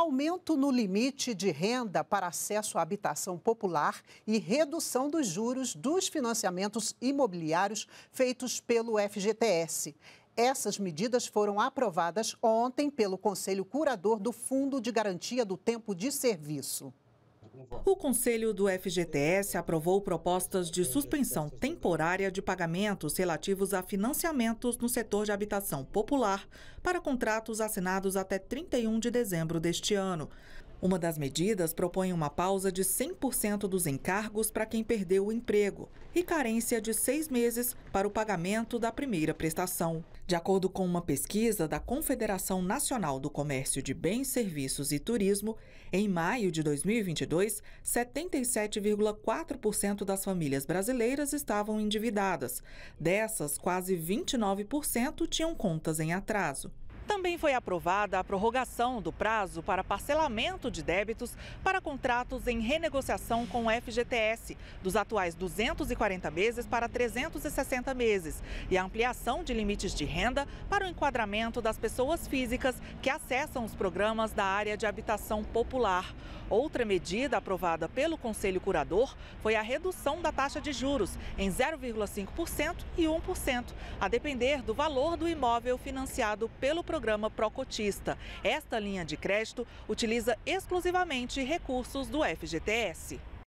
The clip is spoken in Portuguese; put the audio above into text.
aumento no limite de renda para acesso à habitação popular e redução dos juros dos financiamentos imobiliários feitos pelo FGTS. Essas medidas foram aprovadas ontem pelo Conselho Curador do Fundo de Garantia do Tempo de Serviço. O Conselho do FGTS aprovou propostas de suspensão temporária de pagamentos relativos a financiamentos no setor de habitação popular para contratos assinados até 31 de dezembro deste ano. Uma das medidas propõe uma pausa de 100% dos encargos para quem perdeu o emprego e carência de seis meses para o pagamento da primeira prestação. De acordo com uma pesquisa da Confederação Nacional do Comércio de Bens, Serviços e Turismo, em maio de 2022, 77,4% das famílias brasileiras estavam endividadas. Dessas, quase 29% tinham contas em atraso. Também foi aprovada a prorrogação do prazo para parcelamento de débitos para contratos em renegociação com o FGTS, dos atuais 240 meses para 360 meses, e a ampliação de limites de renda para o enquadramento das pessoas físicas que acessam os programas da área de habitação popular. Outra medida aprovada pelo Conselho Curador foi a redução da taxa de juros em 0,5% e 1%, a depender do valor do imóvel financiado pelo programa programa Procotista. Esta linha de crédito utiliza exclusivamente recursos do FGTS.